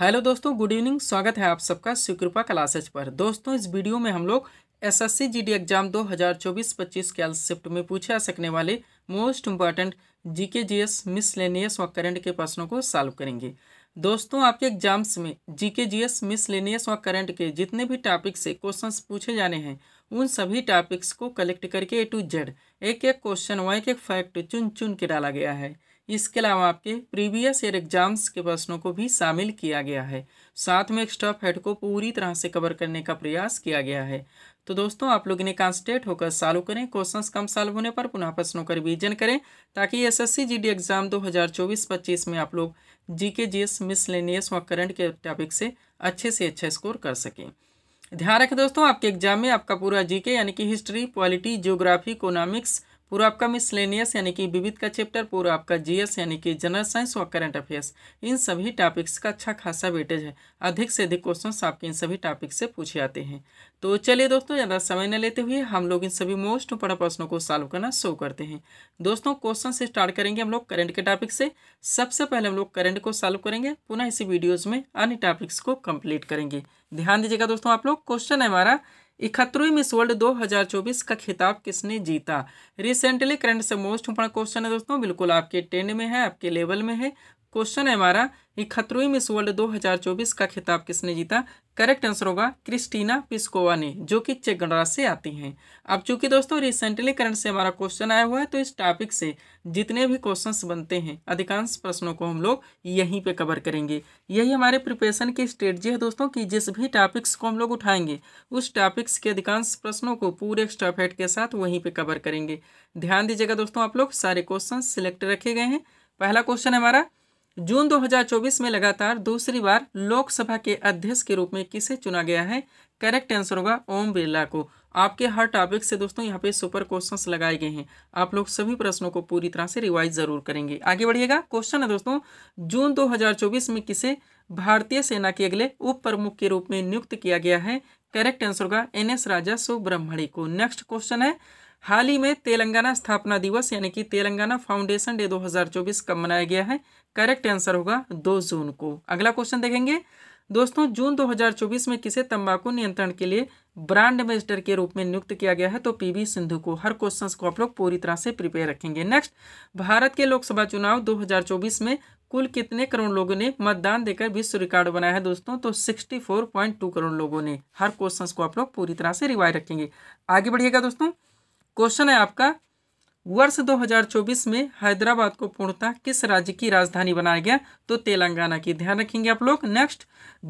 hello दोस्तों good evening स्वागत है आप सबका स्वीकृपा क्लासेज पर दोस्तों इस वीडियो में हम लोग एसएससी जीडी एग्जाम 2024 पच्चीस के एल शिफ्ट में पूछा सकने वाले most important GK GS miscellaneous व करंट के प्रश्नों को सॉल्व करेंगे दोस्तों आपके एग्जाम्स में जीके जीएस मिसलेनियस व करंट के जितने भी टॉपिक से क्वेश्चन पूछे जाने हैं उन सभी टॉपिक्स को कलेक्ट करके ए टू जेड एक एक क्वेश्चन व एक एक फैक्ट चुन चुन के डाला गया है इसके अलावा आपके प्रीवियस ईयर एग्जाम्स के प्रश्नों को भी शामिल किया गया है साथ में एक्स्ट्रा हेड को पूरी तरह से कवर करने का प्रयास किया गया है तो दोस्तों आप लोग इन्हें कॉन्सटेट होकर सॉल्व करें क्वेश्चंस कम सॉल्व होने पर पुनः प्रश्नों का रिवीजन करें ताकि एसएससी जीडी एग्जाम 2024 हज़ार में आप लोग जी जी एस मिसलेनियस व करंट के टॉपिक से अच्छे से अच्छे स्कोर कर सकें ध्यान रखें दोस्तों आपके एग्जाम में आपका पूरा जीके यानी कि हिस्ट्री पॉलिटी जियोग्राफी इकोनॉमिक्स पूरा आपका मिसलेनियस यानी कि विविध का चैप्टर पूरा आपका जीएस यानी कि जनरल साइंस और करंट अफेयर्स इन सभी टॉपिक्स का अच्छा खासा वेटेज है अधिक से अधिक क्वेश्चन आपके इन सभी टॉपिक से पूछे जाते हैं तो चलिए दोस्तों ज़्यादा समय न लेते हुए हम लोग इन सभी मोस्ट पड़ा प्रश्नों को सॉल्व करना शुरू करते हैं दोस्तों क्वेश्चन से स्टार्ट करेंगे हम लोग करंट के टॉपिक से सबसे पहले हम लोग करंट को सॉल्व करेंगे पुनः इसी वीडियोज़ में अन्य टॉपिक्स को कम्प्लीट करेंगे ध्यान दीजिएगा दोस्तों आप लोग क्वेश्चन है हमारा इकहत्तरवीं मिस वर्ल्ड 2024 का खिताब किसने जीता रिसेंटली करंट से मोस्ट इंपॉर्टेंट क्वेश्चन है दोस्तों बिल्कुल आपके टेन में है आपके लेवल में है क्वेश्चन है हमारा खतरुई मिस वर्ल्ड 2024 का खिताब किसने जीता करेक्ट आंसर होगा क्रिस्टीना पिस्कोवा ने जो कि चेक गणराज से आती हैं अब चूंकि दोस्तों रिसेंटली करंट से हमारा क्वेश्चन आया हुआ है तो इस टॉपिक से जितने भी क्वेश्चंस बनते हैं अधिकांश प्रश्नों को हम लोग यहीं पे कवर करेंगे यही हमारे प्रिपरेशन की स्ट्रेटजी है दोस्तों कि जिस भी टॉपिक्स को हम लोग उठाएंगे उस टॉपिक्स के अधिकांश प्रश्नों को पूरे फैट के साथ वहीं पर कवर करेंगे ध्यान दीजिएगा दोस्तों आप लोग सारे क्वेश्चन सिलेक्ट रखे गए हैं पहला क्वेश्चन हमारा जून 2024 में लगातार दूसरी बार लोकसभा के अध्यक्ष के रूप में किसे चुना गया है करेक्ट आंसर होगा ओम बिरला को आपके हर टॉपिक से दोस्तों यहाँ पे सुपर क्वेश्चंस लगाए गए हैं आप लोग सभी प्रश्नों को पूरी तरह से रिवाइज जरूर करेंगे आगे बढ़िएगा क्वेश्चन है दोस्तों जून 2024 में किसे भारतीय सेना के अगले उप प्रमुख के रूप में नियुक्त किया गया है करेक्ट आंसर होगा एन एस राजा सुब्रह्मणी को नेक्स्ट क्वेश्चन है हाल ही में तेलंगाना स्थापना दिवस यानी कि तेलंगाना फाउंडेशन डे दो कब मनाया गया है करेक्ट आंसर होगा दो जून को अगला क्वेश्चन देखेंगे दोस्तों जून 2024 में किसे तंबाकू नियंत्रण के लिए ब्रांड एम्बेसडर के रूप में नियुक्त किया गया है तो पीवी सिंधु को हर क्वेश्चन को आप लोग पूरी तरह से प्रिपेयर रखेंगे नेक्स्ट भारत के लोकसभा चुनाव 2024 में कुल कितने करोड़ लोगों ने मतदान देकर विश्व रिकॉर्ड बनाया है दोस्तों तो 64.2 करोड़ लोगों ने हर क्वेश्चन को आप लोग पूरी तरह से रिवाइज रखेंगे आगे बढ़िएगा दोस्तों क्वेश्चन है आपका वर्ष 2024 में हैदराबाद को पूर्णतः किस राज्य की राजधानी बनाया गया तो तेलंगाना की ध्यान रखेंगे आप लोग नेक्स्ट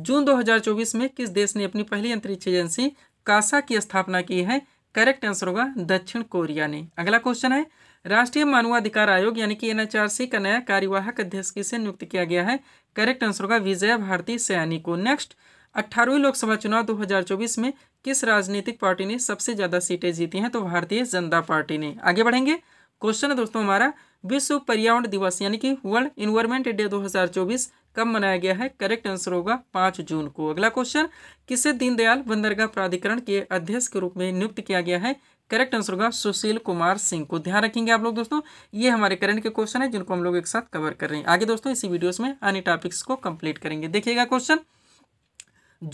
जून 2024 में किस देश ने अपनी पहली अंतरिक्ष एजेंसी कासा की स्थापना की है करेक्ट आंसर होगा दक्षिण कोरिया ने अगला क्वेश्चन है राष्ट्रीय मानवाधिकार आयोग यानी कि एन का नया कार्यवाहक अध्यक्ष किसे नियुक्त किया गया है करेक्ट आंसर होगा विजय भारती सयानी को नेक्स्ट अट्ठारहवीं लोकसभा चुनाव 2024 में किस राजनीतिक पार्टी ने सबसे ज़्यादा सीटें जीती हैं तो भारतीय जनता पार्टी ने आगे बढ़ेंगे क्वेश्चन है दोस्तों हमारा विश्व पर्यावरण दिवस यानी कि वर्ल्ड इन्वायरमेंट डे 2024 कब मनाया गया है करेक्ट आंसर होगा पांच जून को अगला क्वेश्चन किसे दीनदयाल बंदरगाह प्राधिकरण के अध्यक्ष के रूप में नियुक्त किया गया है करेक्ट आंसर होगा सुशील कुमार सिंह को ध्यान रखेंगे आप लोग दोस्तों ये हमारे करंट के क्वेश्चन है जिनको हम लोग एक साथ कवर कर रहे हैं आगे दोस्तों इसी वीडियोस में अन्य टॉपिक्स को कंप्लीट करेंगे देखिएगा क्वेश्चन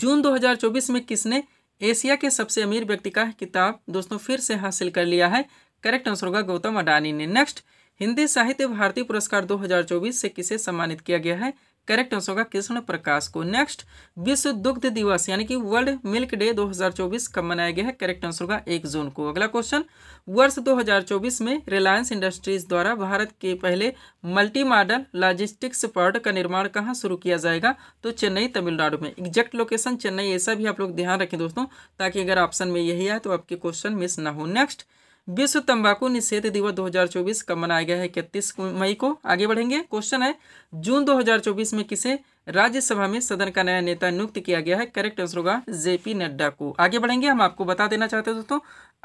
जून 2024 में किसने एशिया के सबसे अमीर व्यक्ति का किताब दोस्तों फिर से हासिल कर लिया है करेक्ट आंसर होगा गौतम अडानी ने नेक्स्ट हिंदी साहित्य भारती पुरस्कार 2024 से किसे सम्मानित किया गया है करेक्ट आंसर होगा कृष्ण प्रकाश को नेक्स्ट विश्व दुग्ध दिवस यानी कि वर्ल्ड मिल्क डे 2024 कब मनाया गया है करेक्ट आंसर होगा एक जून को अगला क्वेश्चन वर्ष 2024 में रिलायंस इंडस्ट्रीज द्वारा भारत के पहले मल्टी मॉडल लॉजिस्टिक्स पार्ट का निर्माण कहाँ शुरू किया जाएगा तो चेन्नई तमिलनाडु में एग्जैक्ट लोकेशन चेन्नई ऐसा भी आप लोग ध्यान रखें दोस्तों ताकि अगर ऑप्शन में यही आए तो आपके क्वेश्चन मिस ना हो नेक्स्ट विश्व तंबाकू निषेध दिवस 2024 कब मनाया गया है इकतीस मई को आगे बढ़ेंगे क्वेश्चन है जून 2024 में किसे राज्यसभा में सदन का नया नेता नियुक्त किया गया है करेक्ट आंसर होगा जेपी नड्डा को आगे बढ़ेंगे हम आपको बता देना चाहते हैं दोस्तों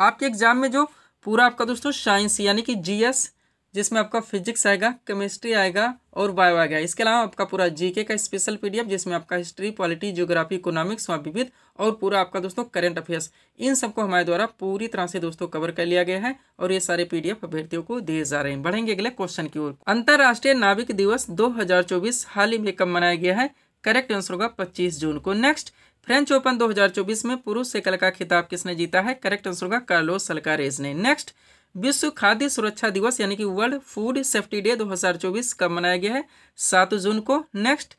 आपके एग्जाम में जो पूरा आपका दोस्तों साइंस यानी कि जीएस जिसमें आपका फिजिक्स आएगा केमिस्ट्री आएगा और बायो आएगा इसके अलावा आपका पूरा जीके का स्पेशल पीडीएफ जिसमें आपका हिस्ट्री पॉलिटी ज्योग्राफी इकोनॉमिक्स विविध और पूरा आपका दोस्तों करंट अफेयर्स इन सबको हमारे द्वारा पूरी तरह से दोस्तों कवर कर लिया गया है और ये सारे पीडीएफ अभ्यर्थियों को दिए जा रहे हैं बढ़ेंगे अगले क्वेश्चन की ओर अंतर्राष्ट्रीय नाविक दिवस दो हाल ही में कब मनाया गया है करेक्ट आंसर होगा पच्चीस जून को नेक्स्ट फ्रेंच ओपन दो में पुरुष एकल का खिताब किसने जीता है करेक्ट आंसर होगा कार्लोस सलकारेज ने नेक्स्ट विश्व खाद्य सुरक्षा दिवस यानी कि वर्ल्ड फूड सेफ्टी डे 2024 कब मनाया गया है सात जून को नेक्स्ट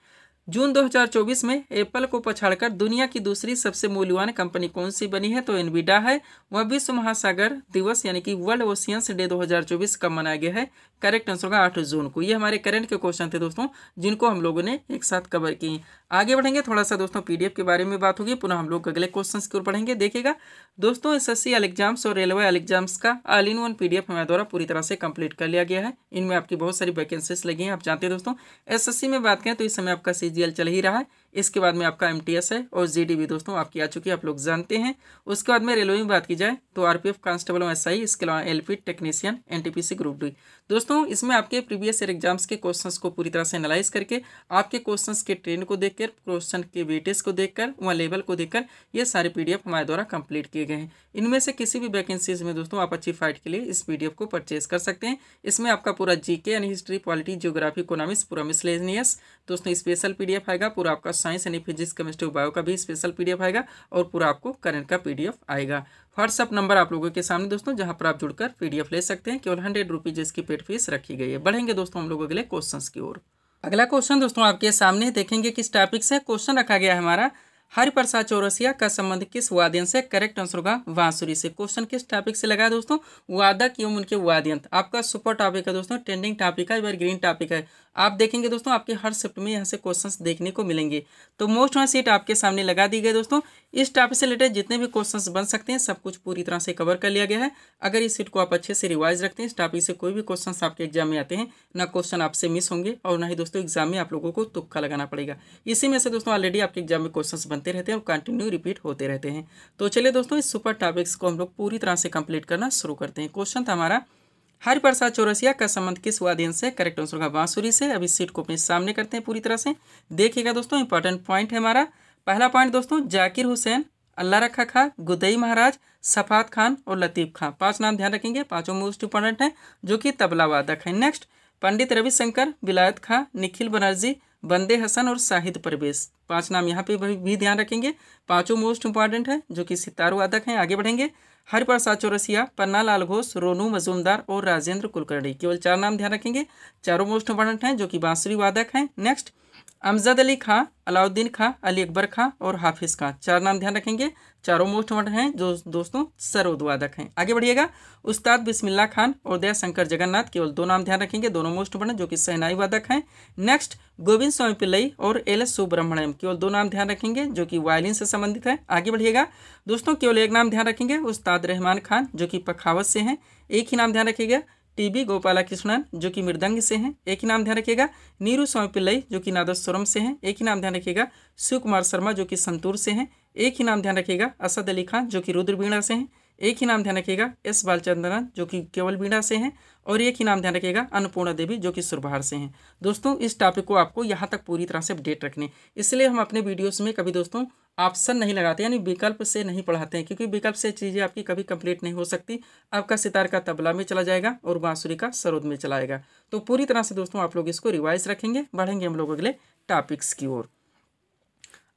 जून 2024 में एप्पल को पछाड़कर दुनिया की दूसरी सबसे मूल्यवान कंपनी कौन सी बनी है तो एनविडा है वह विश्व महासागर दिवस यानी कि वर्ल्ड ओशियंस डे 2024 कब मनाया गया है करेक्ट आंसर होगा आठ जून को ये हमारे करंट के क्वेश्चन थे दोस्तों जिनको हम लोगों ने एक साथ कवर किए आगे बढ़ेंगे थोड़ा सा दोस्तों पीडीएफ के बारे में बात होगी पुनः हम लोग अगले क्वेश्चन की ओर पढ़ेंगे देखिएगा दोस्तों एस एस एग्जाम्स और रेलवे एग्जाम्स का ऑल इन वन पीडीएफ हमारे द्वारा पूरी तरह से कंप्लीट कर लिया गया है इनमें आपकी बहुत सारी वैकेंसीज लगी हैं आप जानते हैं दोस्तों एस में बात करें तो इस समय आपका सी चल ही रहा है इसके बाद में आपका एम है और जी दोस्तों आपकी आ चुकी है आप लोग जानते हैं उसके बाद में रेलवे में बात की जाए तो R P F constable S I इसके अलावा L technician N group D दोस्तों इसमें आपके प्रीवियस ईयर एग्जाम्स के क्वेश्चन को पूरी तरह से एनालाइज करके आपके क्वेश्चन के ट्रेंड को देखकर क्वेश्चन के वेटेज को देखकर वहाँ लेवल को देखकर ये सारे पी हमारे द्वारा कंप्लीट किए गए हैं इनमें से किसी भी वैकेंसीज में दोस्तों आप अच्छी फाइट के लिए इस पी को परचेज कर सकते हैं इसमें आपका पूरा जीके यानी हिस्ट्री पॉलिटी जियोग्राफी इकोनॉमिक्स पूरा मिसलेनियस दोस्तों स्पेशल पी आएगा पूरा आपका साइंस यानी फिजिक्स केमिस्ट्री बायो का भी स्पेशल पीडीएफ आएगा और पूरा आपको करंट का पीडीएफ आएगा व्हाट्सअप नंबर आप लोगों के सामने दोस्तों जहां पर आप जुड़कर पीडीएफ ले सकते हैं केवल हंड्रेड रुपीज इसकी पेड फीस रखी गई है बढ़ेंगे दोस्तों हम लोगों के लिए क्वेश्चन की ओर अगला क्वेश्चन दोस्तों आपके सामने देखेंगे किस टॉपिक से क्वेश्चन रखा गया है हमारा हरिप्रसाद चौरसिया का संबंध किस वाद्यंत से करेक्ट आंसर होगा बांसुरी से क्वेश्चन किस टॉपिक से लगा दोस्तों वादक एवं उनके वाद्यंत आपका सुपर टॉपिक है दोस्तों ट्रेंडिंग टॉपिक है बार ग्रीन टॉपिक है आप देखेंगे दोस्तों आपके हर शिफ्ट में यहाँ से क्वेश्चन देखने को मिलेंगे तो मोस्ट वन सीट आपके सामने लगा दी गई दोस्तों इस टॉपिक से रिलेटेड जितने भी क्वेश्चन बन सकते हैं सब कुछ पूरी तरह से कवर कर लिया गया है अगर इस सीट को आप अच्छे से रिवाइज रखते हैं इस टॉपिक से कोई भी क्वेश्चन आपके एग्जाम में आते हैं ना क्वेश्चन आपसे मिस होंगे और ना ही दोस्तों एग्जाम में आप लोगों को तुक्का लगाना पड़ेगा इसी में से दोस्तों ऑलरेडी आपके एग्जाम में क्वेश्चन बनते रहते हैं और कंटिन्यू रिपीट होते रहते हैं तो चलिए दोस्तों इस सुपर टॉपिक्स को हम लोग पूरी तरह से कंप्लीट करना शुरू करते हैं क्वेश्चन था हमारा हरिप्रसाद चौरसिया का संबंध किस वाद्यन से करेक्ट आंसर होगा बांसुरी से अभी सीट को अपने सामने करते हैं पूरी तरह से देखिएगा दोस्तों इंपॉर्टेंट पॉइंट है हमारा पहला पॉइंट दोस्तों जाकिर हुसैन अल्लाह रखा खा गुदई महाराज सफात खान और लतीफ़ खान पांच नाम ध्यान रखेंगे पांचों मोस्ट इंपॉर्टेंट हैं जो कि तबला वादक है नेक्स्ट पंडित रविशंकर विलायत खां निखिल बनर्जी बंदे हसन और साहिद परवेश पांच नाम यहाँ पे भी ध्यान रखेंगे पांचों मोस्ट इंपॉर्टेंट हैं जो कि सितारू वादक हैं आगे बढ़ेंगे हरिप्रसाद चौरसिया पन्ना लाल घोष रोनू मजूमदार और राजेंद्र कुलकर्णी केवल चार नाम ध्यान रखेंगे चारों मोस्ट इंपॉर्टेंट हैं जो कि बांसुरी वादक हैं नेक्स्ट अमजद अली खां अलाउद्दीन खां अली अकबर खां और हाफिज़ खां चार नाम ध्यान रखेंगे चारों मोस्ट वर्ड हैं जो दोस्तों सर्वोद्वादक हैं आगे बढ़िएगा उस्ताद बिस्मिल्ला खान और दया शंकर जगन्नाथ केवल दो नाम ध्यान रखेंगे दोनों मोस्ट वर्ड जो कि सहनाई वादक हैं नेक्स्ट गोविंद स्वामी पिल्लई और एल एस सुब्रमण्यम केवल दो नाम ध्यान रखेंगे जो कि वायलिन से संबंधित है आगे बढ़िएगा दोस्तों केवल एक नाम ध्यान रखेंगे उस्ताद रहमान खान जो कि पखावत से हैं एक ही नाम ध्यान रखिएगा टीबी गोपाला कृष्णन जो कि मृदंग से हैं एक ही नाम ध्यान रखिएगा नीरू स्वामी पिल्लई जो कि नादस्वरम से हैं एक ही नाम ध्यान रखिएगा शिव कुमार शर्मा जो कि संतूर से हैं एक ही नाम ध्यान रखिएगा असद अली खान जो कि रुद्रवीणा से हैं एक ही नाम ध्यान रखिएगा एस बालचंद्रन जो कि केवल बीड़ा से हैं और एक ही नाम ध्यान रखिएगा अन्नपूर्णा देवी जो कि सुरभार से हैं दोस्तों इस टॉपिक को आपको यहाँ तक पूरी तरह से अपडेट रखने इसलिए हम अपने वीडियोस में कभी दोस्तों ऑप्शन नहीं लगाते यानी विकल्प से नहीं पढ़ाते हैं क्योंकि विकल्प से चीज़ें आपकी कभी कंप्लीट नहीं हो सकती आपका सितार का तबला में चला जाएगा और बाँसुरी का सरोद में चला जाएगा तो पूरी तरह से दोस्तों आप लोग इसको रिवाइज रखेंगे बढ़ेंगे हम लोग अगले टॉपिक्स की ओर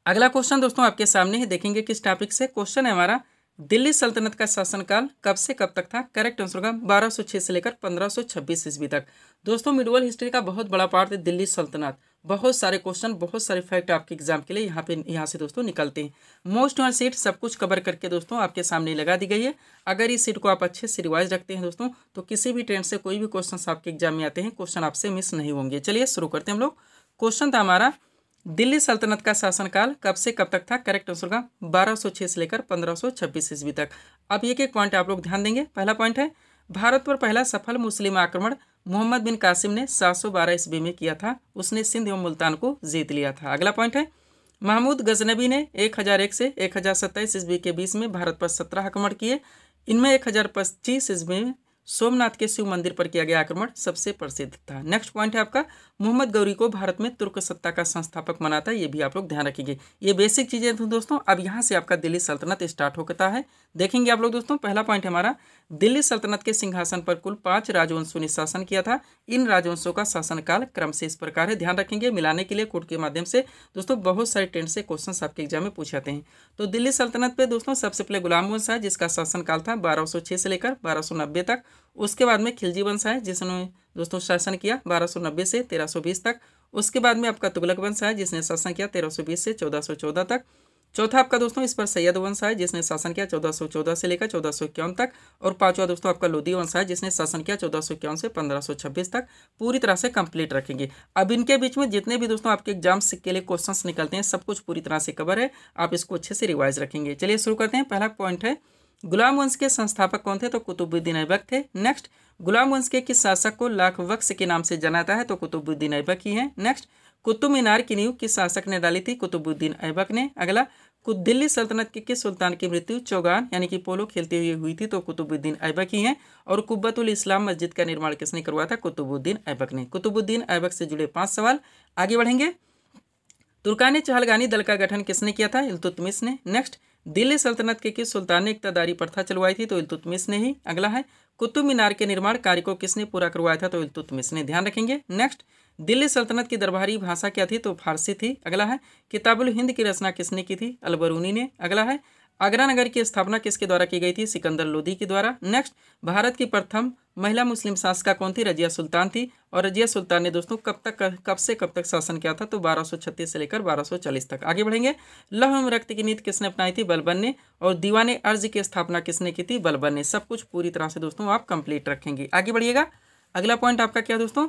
अगला क्वेश्चन दोस्तों आपके सामने ही देखेंगे किस टॉपिक से क्वेश्चन है हमारा दिल्ली सल्तनत का शासनकाल कब से कब तक था करेक्ट आंसर होगा 1206 से लेकर 1526 ईस्वी तक दोस्तों मिडवल हिस्ट्री का बहुत बड़ा पार्ट है दिल्ली सल्तनत बहुत सारे क्वेश्चन बहुत सारे फैक्ट आपके एग्जाम के लिए यहाँ पे यहाँ से दोस्तों निकलते हैं मोस्ट वन सीट सब कुछ कवर करके दोस्तों आपके सामने लगा दी गई है अगर इस सीट को आप अच्छे से रिवाइज रखते हैं दोस्तों तो किसी भी ट्रेंड से कोई भी क्वेश्चन आपके एग्जाम में आते हैं क्वेश्चन आपसे मिस नहीं होंगे चलिए शुरू करते हैं हम लोग क्वेश्चन था हमारा दिल्ली सल्तनत का शासनकाल कब से कब तक था करेक्ट आंसर का 1206 से लेकर 1526 ईस्वी तक अब एक एक पॉइंट आप लोग ध्यान देंगे पहला पॉइंट है भारत पर पहला सफल मुस्लिम आक्रमण मोहम्मद बिन कासिम ने 712 ईस्वी में किया था उसने सिंध एवं मुल्तान को जीत लिया था अगला पॉइंट है महमूद गजनबी ने एक से एक ईस्वी के बीच में भारत पर सत्रह आक्रमण किए इनमें पच्चीस ईस्वी में सोमनाथ के शिव मंदिर पर किया गया आक्रमण सबसे प्रसिद्ध था नेक्स्ट पॉइंट है आपका मोहम्मद गौरी को भारत में तुर्क सत्ता का संस्थापक माना था ये भी आप लोग ध्यान रखेंगे ये बेसिक चीज़ें थी दोस्तों अब यहाँ से आपका दिल्ली सल्तनत स्टार्ट होता है देखेंगे आप लोग दोस्तों पहला पॉइंट हमारा दिल्ली सल्तनत के सिंहासन पर कुल पांच राजवंशों ने शासन किया था इन राजवंशों का शासनकाल क्रम से इस प्रकार है ध्यान रखेंगे मिलाने के लिए कोर्ट के माध्यम से दोस्तों बहुत सारे ट्रेंड से क्वेश्चन आपके एग्जाम में पूछ जाते हैं तो दिल्ली सल्तनत पे दोस्तों सबसे पहले गुलाम वंश है जिसका शासनकाल था बारह से लेकर बारह तक उसके बाद में खिलजी वंश है जिसने दोस्तों शासन किया बारह से तेरह तक उसके बाद में आपका तुगलक वंश है जिसने शासन किया तेरह से चौदह तक चौथा आपका दोस्तों इस पर सैयद वंश है जिसने शासन किया चौदह से लेकर चौदह तक और पांचवा दोस्तों आपका लोधी वंश है जिसने शासन किया चौदह से पंद्रह तक पूरी तरह से कंप्लीट रखेंगे अब इनके बीच में जितने भी दोस्तों आपके एग्जाम्स के लिए क्वेश्चंस निकलते हैं सब कुछ पूरी तरह से कवर है आप इसको अच्छे से रिवाइज रखेंगे चलिए शुरू करते हैं पहला पॉइंट है गुलाम वंश के संस्थापक कौन थे तो कुतुबुद्दीन ऐबक थे नेक्स्ट गुलाम वंश के किस शासक को लाख वक्स के नाम से जाना जाता है तो कुतुबुद्दीन ऐबक ही है नेक्स्ट कुतुब मीनार की नींव किस शासक ने डाली थी कुतुबुद्दीन ऐबक ने अगला कुछ दिल्ली सल्तनत के किस सुल्तान की मृत्यु चौगान यानी कि पोलो खेलते हुए हुई थी तो कुतुबुद्दीन ऐबक ही हैं और कुब्बतुल इस्लाम मस्जिद का निर्माण किसने करवाया था कुतुबुद्दीन ऐबक ने कुतुबुद्दीन ऐबक से जुड़े पांच सवाल आगे बढ़ेंगे तुर्कानी चहलगानी दल का गठन किसने किया था इलतुतमिस ने नेक्स्ट दिल्ली सल्तनत के किस सुल्तान ने इकतदारी प्रथा चलवाई थी तो इलतुतमिस ने ही अगला है कुतुब मीनार के निर्माण कार्य को किसने पूरा करवाया था तो इलतुतमिस ने ध्यान रखेंगे नेक्स्ट दिल्ली सल्तनत की दरबारी भाषा क्या थी तो फारसी थी अगला है किताबुल हिंद की रचना किसने की थी अलबरूनी ने अगला है आगरा नगर की स्थापना किसके द्वारा की गई थी सिकंदर लोधी के द्वारा नेक्स्ट भारत की प्रथम महिला मुस्लिम शासका कौन थी रजिया सुल्तान थी और रजिया सुल्तान ने दोस्तों कब तक कब से कब तक शासन किया था तो 1236 से लेकर 1240 तक आगे बढ़ेंगे लह एवं रक्त की नीति किसने अपनाई थी बलबन ने और दीवाने अर्ज की स्थापना किसने की थी बलबन ने सब कुछ पूरी तरह से दोस्तों आप कंप्लीट रखेंगे आगे बढ़िएगा अगला पॉइंट आपका क्या दोस्तों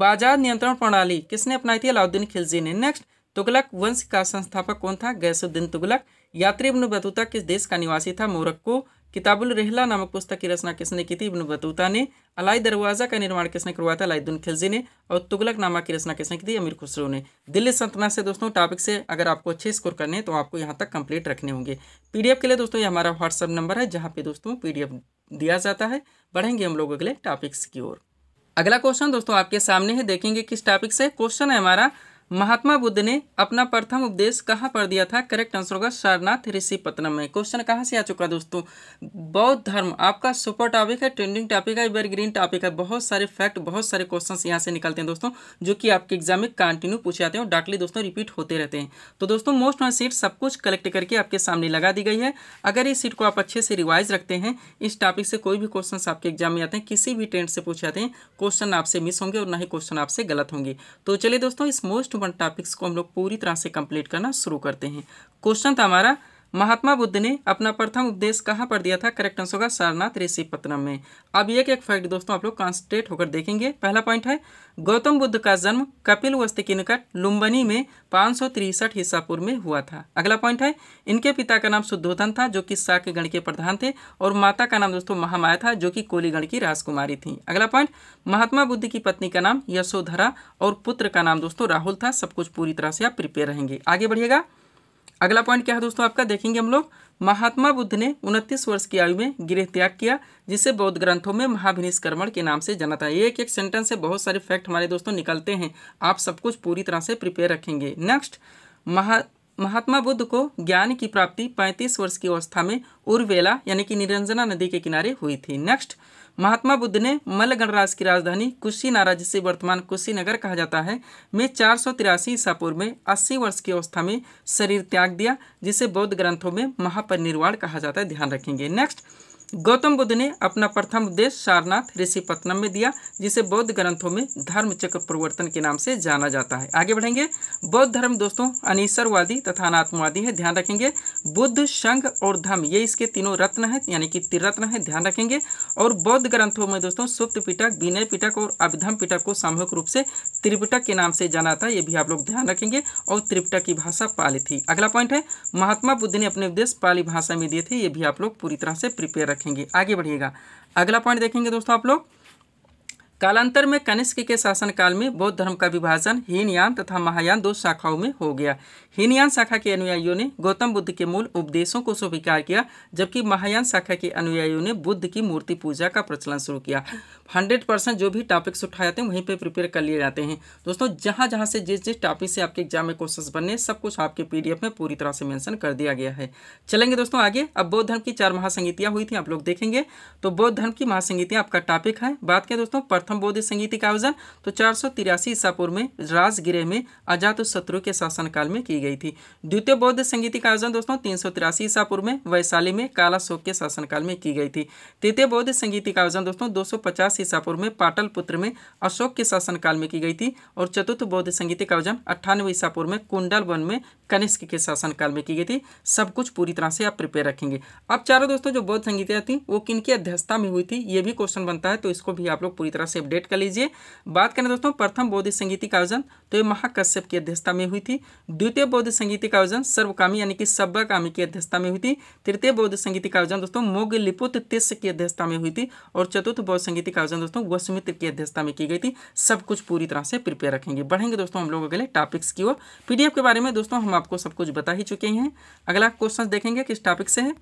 बाजार नियंत्रण प्रणाली किसने अपनाई थी अलाउद्दीन खिलजी ने नेक्स्ट तुगलक वंश का संस्थापक कौन था गैसुद्दीन तुगलक यात्री इब्न बतूता किस देश का निवासी था मोरक्को किताबुल रहला नामक पुस्तक की रचना किसने की थी इब्न बतूता ने अलाई दरवाज़ा का निर्माण किसने करवाया था अलाउद्दीन खिलजी ने और तुगलक नामा की रचना किसने की थी अमीर खुसरो ने दिल्ली सल्तनत से दोस्तों टॉपिक से अगर आपको अच्छे स्कोर करने हैं तो आपको यहाँ तक कंप्लीट रखने होंगे पीडीएफ के लिए दोस्तों ये हमारा व्हाट्सअप नंबर है जहाँ पे दोस्तों पीडीएफ दिया जाता है बढ़ेंगे हम लोग अगले टॉपिक्स की ओर अगला क्वेश्चन दोस्तों आपके सामने है देखेंगे किस टॉपिक से क्वेश्चन है हमारा महात्मा बुद्ध ने अपना प्रथम उपदेश कहाँ पर दिया था करेक्ट आंसर होगा सारनाथ ऋषि पत्नम में क्वेश्चन कहाँ से आ चुका दोस्तों बौद्ध धर्म आपका सुपर टॉपिक है ट्रेंडिंग टॉपिक है वेरी ग्रीन टॉपिक है बहुत सारे फैक्ट बहुत सारे क्वेश्चन यहाँ से निकलते हैं दोस्तों जो कि आपके एग्जाम में कंटिन्यू पूछे जाते हैं डाकली दोस्तों रिपीट होते रहते हैं तो दोस्तों मोस्ट ऑन सीट सब कुछ कलेक्ट करके आपके सामने लगा दी गई है अगर इस सीट को आप अच्छे से रिवाइज रखते हैं इस टॉपिक से कोई भी क्वेश्चन आपके एग्जाम में आते हैं किसी भी ट्रेंड से पूछे जाते हैं क्वेश्चन आपसे मिस होंगे और ना ही क्वेश्चन आपसे गलत होंगे तो चलिए दोस्तों इस मोस्ट वन टॉपिक्स को हम लोग पूरी तरह से कंप्लीट करना शुरू करते हैं क्वेश्चन था हमारा महात्मा बुद्ध ने अपना प्रथम उपदेश कहाँ पर दिया था करेक्ट आंसर होगा सारनाथ ऋषिपत्तनम में अब एक एक फैक्ट दोस्तों आप लोग कॉन्सेंट्रेट होकर देखेंगे पहला पॉइंट है गौतम बुद्ध का जन्म कपिल वस्ती के निकट लुम्बनी में पाँच सौ तिरसठ हिस्सापुर में हुआ था अगला पॉइंट है इनके पिता का नाम शुद्धोधन था जो कि शाक्य गण के प्रधान थे और माता का नाम दोस्तों महामाया था जो कि कोलीगण की राजकुमारी थी अगला पॉइंट महात्मा बुद्ध की पत्नी का नाम यशोधरा और पुत्र का नाम दोस्तों राहुल था सब कुछ पूरी तरह से आप प्रिपेयर रहेंगे आगे बढ़िएगा अगला पॉइंट क्या है दोस्तों आपका देखेंगे हम लोग महात्मा बुद्ध ने उनतीस वर्ष की आयु में गृह त्याग किया जिसे बौद्ध ग्रंथों में महाभिनिष्कर्मण के नाम से जाना था एक एक सेंटेंस से बहुत सारे फैक्ट हमारे दोस्तों निकलते हैं आप सब कुछ पूरी तरह से प्रिपेयर रखेंगे नेक्स्ट महा महात्मा बुद्ध को ज्ञान की प्राप्ति 35 वर्ष की अवस्था में उर्वेला यानी कि निरंजना नदी के किनारे हुई थी नेक्स्ट महात्मा बुद्ध ने मल्ल गणराज की राजधानी कुशीनारा जिसे वर्तमान कुशीनगर कहा जाता है में चार सौ तिरासी ईसापुर में अस्सी वर्ष की अवस्था में शरीर त्याग दिया जिसे बौद्ध ग्रंथों में महापरिनिर्वाण कहा जाता है ध्यान रखेंगे नेक्स्ट गौतम बुद्ध ने अपना प्रथम उपदेश सारनाथ पत्नम में दिया जिसे बौद्ध ग्रंथों में धर्म चक्र प्रवर्तन के नाम से जाना जाता है आगे बढ़ेंगे बौद्ध धर्म दोस्तों अनिश्वरवादी तथा अनात्मवादी है ध्यान रखेंगे बुद्ध संघ और धर्म ये इसके तीनों रत्न है यानी कि त्रिरत्न है ध्यान रखेंगे और बौद्ध ग्रंथों में दोस्तों सुप्त पिटक विनय पिटक और अभिधम पिटक को सामूहिक रूप से त्रिपिटक के नाम से जाना था ये भी आप लोग ध्यान रखेंगे और त्रिपिटक की भाषा पाली थी अगला पॉइंट है महात्मा बुद्ध ने अपने उपदेश पाली भाषा में दिए थे ये भी आप लोग पूरी तरह से प्रिपेयर रखें रखेंगे आगे बढ़िएगा अगला पॉइंट देखेंगे दोस्तों आप लोग कालांतर में कनिष्क के शासनकाल में बौद्ध धर्म का विभाजन हीनयान तथा महायान दो शाखाओं में हो गया हीनयान शाखा के अनुयायियों ने गौतम बुद्ध के मूल उपदेशों को स्वीकार किया जबकि महायान शाखा के अनुयायियों ने बुद्ध की मूर्ति पूजा का प्रचलन शुरू किया हंड्रेड परसेंट जो भी टॉपिक्स उठाए जाते हैं वहीं पर प्रिपेयर कर लिए जाते हैं दोस्तों जहाँ जहाँ से जिस जिस टॉपिक से आपके एग्जाम में क्वेश्चन बनने सब कुछ आपके पी में पूरी तरह से मैंशन कर दिया गया है चलेंगे दोस्तों आगे अब बौद्ध धर्म की चार महासंगीतियाँ हुई थी आप लोग देखेंगे तो बौद्ध धर्म की महासंगीतियाँ आपका टॉपिक है बात करें दोस्तों प्रथम प्रथम बौद्ध संबोधित का आयोजन तो चार सौ तिरासी ईसापुर में राजगृह में अजात शत्रु के शासनकाल में की गई थी द्वितीय बौद्ध का आयोजन दोस्तों तीन सौ तिरासी ईसापुर में वैशाली में काला शोक के शासनकाल में की गई थी तृतीय बौद्ध का आयोजन दोस्तों दो सौ पचास ईसापुर में पाटलपुत्र में अशोक के शासनकाल में की गई थी और चतुर्थ बौद्ध का आयोजन अट्ठानवे ईसापुर में कुंडल वन में कनिष्क के शासनकाल में की गई थी सब कुछ पूरी तरह से आप प्रिपेयर रखेंगे अब चारों दोस्तों जो बौद्ध संगीतियाँ थी वो किन की अध्यक्षता में हुई थी ये भी क्वेश्चन बनता है तो इसको भी आप लोग पूरी तरह से अपडेट कर लीजिए बात करें दोस्तों प्रथम बौद्ध संगीति का आयोजन तो ये महाकश्यप की अध्यक्षता में हुई थी द्वितीय बौद्ध संगीति का आयोजन सर्वकामी यानी कि सब्बाकामी की अध्यक्षता में हुई थी तृतीय बौद्ध संगीति का आयोजन दोस्तों मोग लिपुत तिस की अध्यक्षता में हुई थी और चतुर्थ बौद्ध संगीति का आयोजन दोस्तों वसुमित्र की अध्यक्षता में की गई थी सब कुछ पूरी तरह से प्रिपेयर रखेंगे बढ़ेंगे दोस्तों हम लोग अगले टॉपिक्स की ओर पीडीएफ के बारे में दोस्तों हम आपको सब कुछ बता ही चुके हैं अगला क्वेश्चन देखेंगे किस टॉपिक से है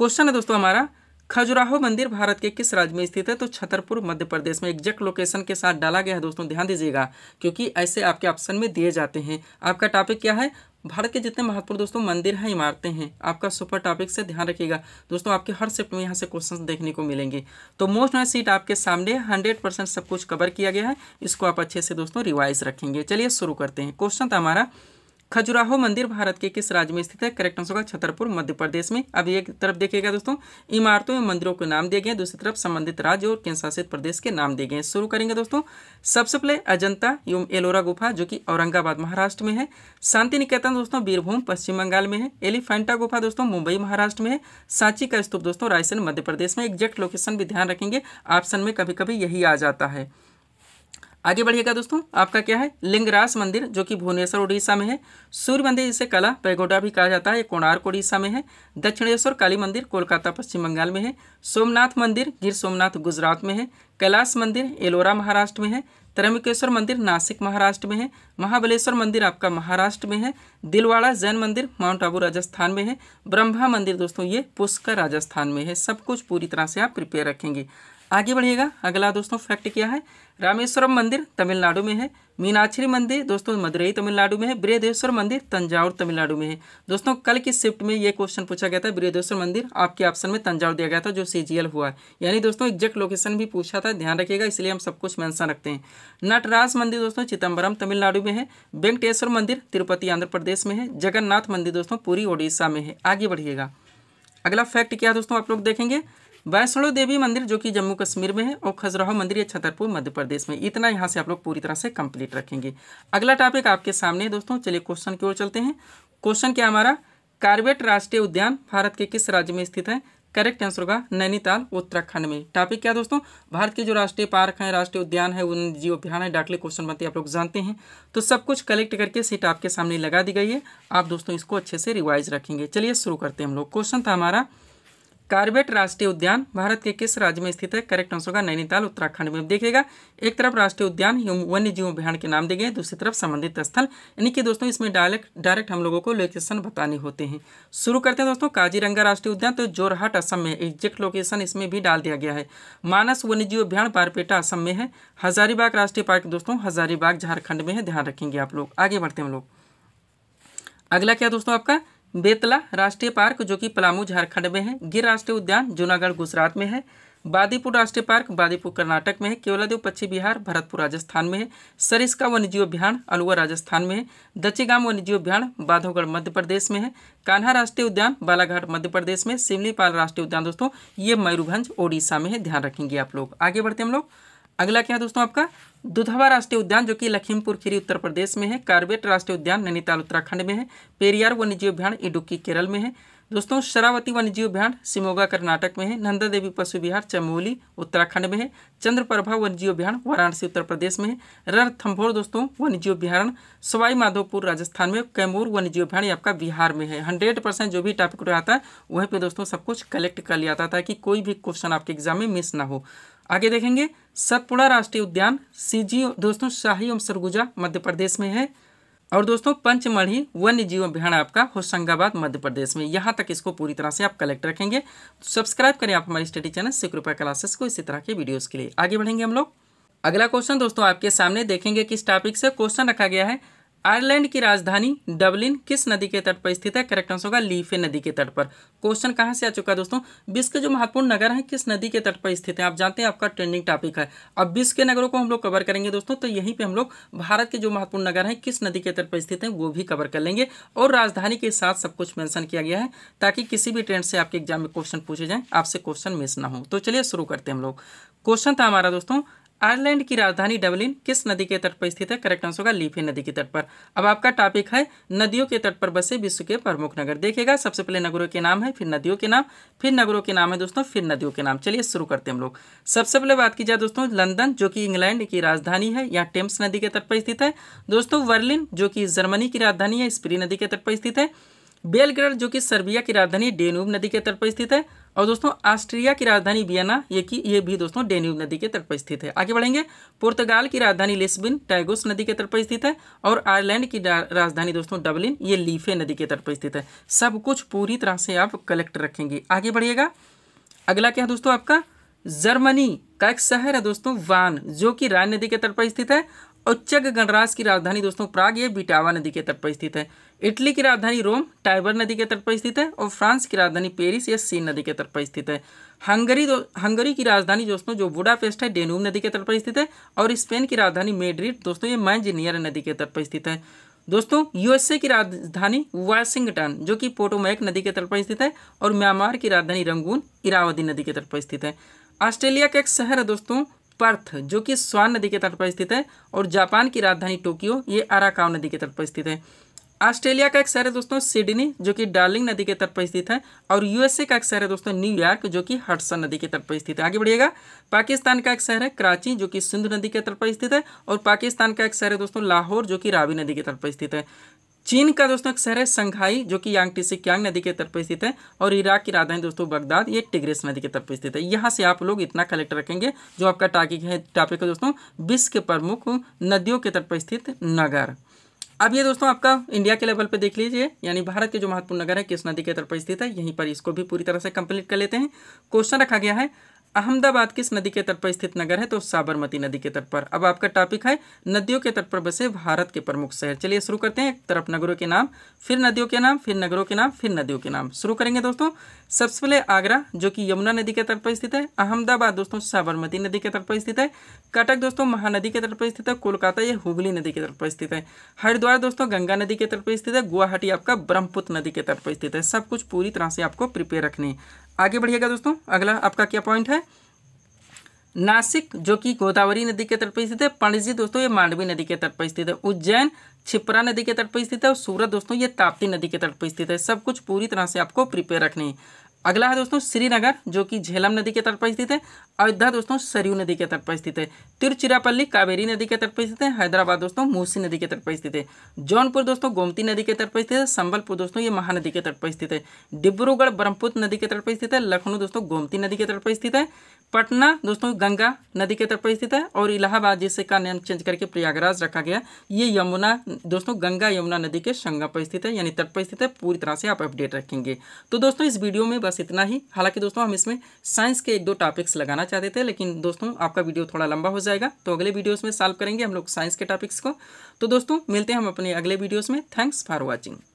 क्वेश्चन है दोस्तों हमारा खजुराहो मंदिर भारत के किस राज्य में स्थित है तो छतरपुर मध्य प्रदेश में एग्जैक्ट लोकेशन के साथ डाला गया है दोस्तों ध्यान दीजिएगा क्योंकि ऐसे आपके ऑप्शन में दिए जाते हैं आपका टॉपिक क्या है भारत के जितने महत्वपूर्ण दोस्तों मंदिर हैं इमारतें हैं आपका सुपर टॉपिक से ध्यान रखिएगा दोस्तों आपके हर शिफ्ट में यहाँ से क्वेश्चन देखने को मिलेंगे तो मोस्ट नॉइज सीट आपके सामने हंड्रेड परसेंट सब कुछ कवर किया गया है इसको आप अच्छे से दोस्तों रिवाइज रखेंगे चलिए शुरू करते हैं क्वेश्चन था हमारा खजुराहो मंदिर भारत के किस राज्य में स्थित है करेक्ट आंसर होगा छतरपुर मध्य प्रदेश में अब एक तरफ देखिएगा दोस्तों इमारतों में मंदिरों के नाम दिए गए दूसरी तरफ संबंधित राज्य और केंद्र शासित प्रदेश के नाम दिए गए शुरू करेंगे दोस्तों सबसे पहले अजंता एवं एलोरा गुफा जो कि औरंगाबाद महाराष्ट्र में है शांति निकेतन दोस्तों बीरभूम पश्चिम बंगाल में है एलिफेंटा गुफा दोस्तों मुंबई महाराष्ट्र में है सांची का स्तूप दोस्तों रायसेन मध्य प्रदेश में एग्जैक्ट लोकेशन भी ध्यान रखेंगे ऑप्शन में कभी कभी यही आ जाता है आगे बढ़िएगा दोस्तों आपका क्या है लिंगराज मंदिर जो कि भुवनेश्वर उड़ीसा में है सूर्य मंदिर जिसे कला पैगोडा भी कहा जाता है कोणार्क उड़ीसा में है दक्षिणेश्वर काली मंदिर कोलकाता पश्चिम बंगाल में है सोमनाथ मंदिर गिर सोमनाथ गुजरात में है कैलाश मंदिर एलोरा महाराष्ट्र में है त्रमिकेश्वर मंदिर नासिक महाराष्ट्र में है महाबलेश्वर मंदिर आपका महाराष्ट्र में है दिलवाड़ा जैन मंदिर माउंट आबू राजस्थान में है ब्रह्मा मंदिर दोस्तों ये पुष्कर राजस्थान में है सब कुछ पूरी तरह से आप प्रिपेयर रखेंगे आगे बढ़िएगा अगला दोस्तों फैक्ट क्या है रामेश्वरम मंदिर तमिलनाडु में है मीनाक्षरी मंदिर दोस्तों मदुरई तमिलनाडु में है बृहदेश्वर मंदिर तंजावर तमिलनाडु में है दोस्तों कल की शिफ्ट में ये क्वेश्चन पूछा गया था बृहदेश्वर मंदिर आपके ऑप्शन में तंजावर दिया गया था जो सी हुआ है यानी दोस्तों एग्जैक्ट लोकेशन भी पूछा था ध्यान रखिएगा इसलिए हम सब कुछ मैंसन रखते हैं नटराज मंदिर दोस्तों चिदम्बरम तमिलनाडु में है वेंकटेश्वर मंदिर तिरुपति आंध्र प्रदेश में है जगन्नाथ मंदिर दोस्तों पूरी ओडिशा में है आगे बढ़िएगा अगला फैक्ट क्या है दोस्तों आप लोग देखेंगे वैष्णो देवी मंदिर जो कि जम्मू कश्मीर में है और खजुराहो मंदिर या छतरपुर मध्य प्रदेश में इतना यहाँ से आप लोग पूरी तरह से कंप्लीट रखेंगे अगला टॉपिक आपके सामने है दोस्तों चलिए क्वेश्चन की ओर चलते हैं क्वेश्चन क्या हमारा कार्बेट राष्ट्रीय उद्यान भारत के किस राज्य में स्थित है करेक्ट आंसर होगा नैनीताल उत्तराखंड में टॉपिक क्या दोस्तों भारत के जो राष्ट्रीय पार्क हैं राष्ट्रीय उद्यान है उन जीव अभियान है डाकले क्वेश्चन बनते आप लोग जानते हैं तो सब कुछ कलेक्ट करके सीट आपके सामने लगा दी गई है आप दोस्तों इसको अच्छे से रिवाइज रखेंगे चलिए शुरू करते हैं हम लोग क्वेश्चन था हमारा कार्बेट राष्ट्रीय उद्यान भारत के किस राज्य में स्थित है करेक्ट आंसर होगा नैनीताल उत्तराखंड में देखिएगा एक तरफ राष्ट्रीय उद्यान वन्य जीव अभियान के नाम दिए गए दूसरी तरफ संबंधित स्थल यानी कि दोस्तों इसमें डायरेक्ट डायरेक्ट हम लोगों को लोकेशन बताने होते हैं शुरू करते हैं दोस्तों काजीरंगा राष्ट्रीय उद्यान तो जोरहाट असम में एग्जैक्ट लोकेशन इसमें भी डाल दिया गया है मानस वन्य जीव अभियान बारपेटा असम में है हजारीबाग राष्ट्रीय पार्क दोस्तों हजारीबाग झारखंड में है ध्यान रखेंगे आप लोग आगे बढ़ते हैं हम लोग अगला क्या दोस्तों आपका बेतला राष्ट्रीय पार्क जो कि पलामू झारखंड में है गिर राष्ट्रीय उद्यान जूनागढ़ गुजरात में है बादीपुर राष्ट्रीय पार्क बादीपुर कर्नाटक में है केवलादेव पश्चिम बिहार भरतपुर राजस्थान में है सरिस्का वन्यजीव अभियान अलुआ राजस्थान में है दचीगाम वन्यजीव अभियान बाधोगढ़ मध्य प्रदेश में है कान्हा राष्ट्रीय उद्यान बालाघाट मध्य प्रदेश में सिमलीपाल राष्ट्रीय उद्यान दोस्तों ये मयूरभंज ओडिशा में है ध्यान रखेंगे आप लोग आगे बढ़ते हम लोग अगला क्या है दोस्तों आपका दुधवा राष्ट्रीय उद्यान जो कि लखीमपुर खीरी उत्तर प्रदेश में है कार्बेट राष्ट्रीय उद्यान नैनीताल उत्तराखंड में है पेरियार वन्यजीव अभ्यारण इडुक्की केरल में है दोस्तों शरावती वन्यजीव अभ्यारण सिमोगा कर्नाटक में है नंदा देवी पशु विहार चमोली उत्तराखंड में है चंद्रप्रभा वन्यजीव अभ्यारण वाराणसी उत्तर प्रदेश में है रणथम्भौर दोस्तों वन्यजीव अभ्यारण सवाई माधोपुर राजस्थान में कैमूर वन्यजीव अभ्यारण आपका बिहार में है हंड्रेड परसेंट जो भी टॉपिक रहता है वहीं पर दोस्तों सब कुछ कलेक्ट कर लिया जाता कि कोई भी क्वेश्चन आपके एग्जाम में मिस ना हो आगे देखेंगे सतपुड़ा राष्ट्रीय उद्यान सीजी दोस्तों शाही एवं सरगुजा मध्य प्रदेश में है और दोस्तों पंचमढ़ी वन्य जीव अभियान आपका होशंगाबाद मध्य प्रदेश में यहाँ तक इसको पूरी तरह से आप कलेक्ट रखेंगे सब्सक्राइब तो करें आप हमारे स्टडी चैनल से कृपया क्लासेस को इसी तरह के वीडियोज़ के लिए आगे बढ़ेंगे हम लोग अगला क्वेश्चन दोस्तों आपके सामने देखेंगे किस टॉपिक से क्वेश्चन रखा गया है आयरलैंड की राजधानी डबलिन किस नदी के तट पर स्थित है करेक्ट आंसर होगा लीफे नदी के तट पर क्वेश्चन कहाँ से आ चुका है दोस्तों विश्व के जो महत्वपूर्ण नगर हैं किस नदी के तट पर स्थित हैं आप जानते हैं आपका ट्रेंडिंग टॉपिक है अब विश्व के नगरों को हम लोग कवर करेंगे दोस्तों तो यहीं पर हम लोग भारत के जो महत्वपूर्ण नगर हैं किस नदी के तट पर स्थित हैं वो भी कवर कर लेंगे और राजधानी के साथ सब कुछ मैंशन किया गया है ताकि किसी भी ट्रेंड से आपके एग्जाम में क्वेश्चन पूछे जाएँ आपसे क्वेश्चन मिस ना हो तो चलिए शुरू करते हैं हम लोग क्वेश्चन था हमारा दोस्तों आयरलैंड की राजधानी डबलिन किस नदी के तट पर स्थित है करेक्ट आंसर होगा लीफे नदी के तट पर अब आपका टॉपिक है नदियों के तट पर बसे विश्व के प्रमुख नगर देखिएगा सबसे पहले नगरों के नाम है फिर नदियों के नाम फिर नगरों के नाम है दोस्तों फिर नदियों के नाम चलिए शुरू करते हैं हम लोग सबसे पहले बात की जाए दोस्तों लंदन जो कि इंग्लैंड की राजधानी है यहाँ टेम्स नदी के तट पर स्थित है दोस्तों वर्लिन जो कि जर्मनी की राजधानी है स्प्री नदी के तट पर स्थित है बेलग्रेड जो कि सर्बिया की राजधानी डेनूब नदी के तट पर स्थित है और दोस्तों ऑस्ट्रिया की राजधानी वियना ये की ये भी दोस्तों डेन्यूब नदी के तट पर स्थित है आगे बढ़ेंगे पुर्तगाल की राजधानी लिस्बिन टैगोस नदी के तट पर स्थित है और आयरलैंड की राजधानी दोस्तों डबलिन ये लीफे नदी के तट पर स्थित है सब कुछ पूरी तरह से आप कलेक्ट रखेंगे आगे बढ़िएगा अगला क्या है दोस्तों आपका जर्मनी का एक शहर है दोस्तों वान जो कि राय नदी के तट पर स्थित है और चग गणराज की राजधानी दोस्तों प्राग ये बिटावा नदी के तट पर स्थित है इटली की राजधानी रोम टाइबर नदी के तट पर स्थित है और फ्रांस की राजधानी पेरिस या सीन नदी के तट पर स्थित है हंगरी हंगरी की राजधानी दोस्तों जो बुडापेस्ट है डेनूब नदी के तट पर स्थित है और स्पेन की राजधानी मेड्रिड दोस्तों ये मैंजीनियर नदी के तट पर स्थित है दोस्तों यूएसए की राजधानी वाशिंगटन जो कि पोटोमैक नदी के तट पर स्थित है और म्यांमार की राजधानी रंगून इरावदी नदी के तट पर स्थित है ऑस्ट्रेलिया का एक शहर है दोस्तों पर्थ जो कि स्वान नदी के तट पर स्थित है और जापान की राजधानी टोक्यो ये अराकाव नदी के तट पर स्थित है ऑस्ट्रेलिया का एक शहर है दोस्तों सिडनी जो कि डार्लिंग नदी के तट पर स्थित है और यूएसए का एक शहर है दोस्तों न्यूयॉर्क जो कि हटसन नदी के तट पर स्थित है आगे बढ़िएगा पाकिस्तान का एक शहर है कराची जो कि सिंधु नदी के तट पर स्थित है और पाकिस्तान का एक शहर है दोस्तों लाहौर जो कि रावी नदी के तट पर स्थित है चीन का दोस्तों एक शहर है संघाई जो कि यांगटी से क्यांग नदी के तट पर स्थित है और इराक की राजधानी दोस्तों बगदाद ये टिग्रेस नदी के तट पर स्थित है यहाँ से आप लोग इतना कलेक्ट रखेंगे जो आपका टॉपिक है टॉपिक है दोस्तों विश्व के प्रमुख नदियों के तट पर स्थित नगर अब ये दोस्तों आपका इंडिया के लेवल पे देख लीजिए यानी भारत के जो महत्वपूर्ण नगर है किस नदी के तरफ पर स्थित है यहीं पर इसको भी पूरी तरह से कंप्लीट कर लेते हैं क्वेश्चन रखा गया है अहमदाबाद किस नदी के तट पर स्थित नगर है तो साबरमती नदी के तट पर अब आपका टॉपिक है नदियों के तट पर बसे भारत के प्रमुख शहर चलिए शुरू करते हैं एक तरफ नगरों के नाम फिर नदियों के नाम फिर नगरों के नाम फिर नदियों के नाम शुरू करेंगे दोस्तों सबसे पहले आगरा जो कि यमुना नदी के तट पर स्थित है अहमदाबाद दोस्तों साबरमती नदी के तट पर स्थित है कटक दोस्तों महानदी के तट पर स्थित है कोलकाता ये हुगली नदी के तट पर स्थित है हरिद्वार दोस्तों गंगा नदी के तट पर स्थित है गुवाहाटी आपका ब्रह्मपुत्र नदी के तट पर स्थित है सब कुछ पूरी तरह से आपको प्रिपेयर रखनी आगे बढ़िएगा दोस्तों अगला आपका क्या पॉइंट है नासिक जो कि गोदावरी नदी के तट पर स्थित है पंडित जी दोस्तों ये मांडवी नदी के तट पर स्थित है उज्जैन छिपरा नदी के तट पर स्थित है और सूरत दोस्तों ये ताप्ती नदी के तट पर स्थित है सब कुछ पूरी तरह से आपको प्रिपेयर रखनी है अगला है दोस्तों श्रीनगर जो कि झेलम नदी के तट पर स्थित है अयोध्या दोस्तों सरयू नदी के तट पर स्थित है तिरुचिरापल्ली कावेरी नदी के तट पर स्थित है हैदराबाद दोस्तों मूसी नदी के तट पर स्थित है जौनपुर दोस्तों गोमती नदी के तट पर स्थित है संबलपुर दोस्तों ये महानदी के तट पर स्थित है डिब्रूगढ़ ब्रह्मपुत्र नदी के तट पर स्थित है लखनऊ दोस्तों गोमती नदी के तट पर स्थित है पटना दोस्तों गंगा नदी के तट पर स्थित है और इलाहाबाद जिसे का नाम चेंज करके प्रयागराज रखा गया ये यमुना दोस्तों गंगा यमुना नदी के संगम पर स्थित है यानी तट पर स्थित है पूरी तरह से आप अपडेट रखेंगे तो दोस्तों इस वीडियो में बस बस इतना ही हालांकि दोस्तों हम इसमें साइंस के एक दो टॉपिक्स लगाना चाहते थे लेकिन दोस्तों आपका वीडियो थोड़ा लंबा हो जाएगा तो अगले वीडियोस में सॉल्व करेंगे हम लोग साइंस के टॉपिक्स को तो दोस्तों मिलते हैं हम अपने अगले वीडियोस में थैंक्स फॉर वॉचिंग